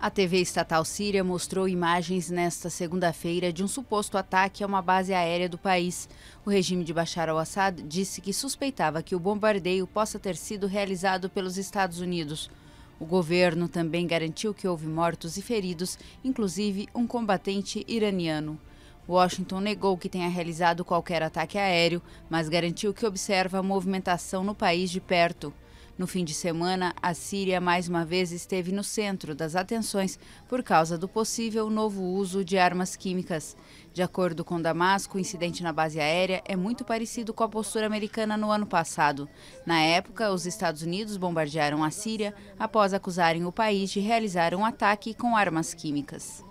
A TV estatal síria mostrou imagens nesta segunda-feira de um suposto ataque a uma base aérea do país. O regime de Bashar al-Assad disse que suspeitava que o bombardeio possa ter sido realizado pelos Estados Unidos. O governo também garantiu que houve mortos e feridos, inclusive um combatente iraniano. Washington negou que tenha realizado qualquer ataque aéreo, mas garantiu que observa a movimentação no país de perto. No fim de semana, a Síria mais uma vez esteve no centro das atenções por causa do possível novo uso de armas químicas. De acordo com Damasco, o incidente na base aérea é muito parecido com a postura americana no ano passado. Na época, os Estados Unidos bombardearam a Síria após acusarem o país de realizar um ataque com armas químicas.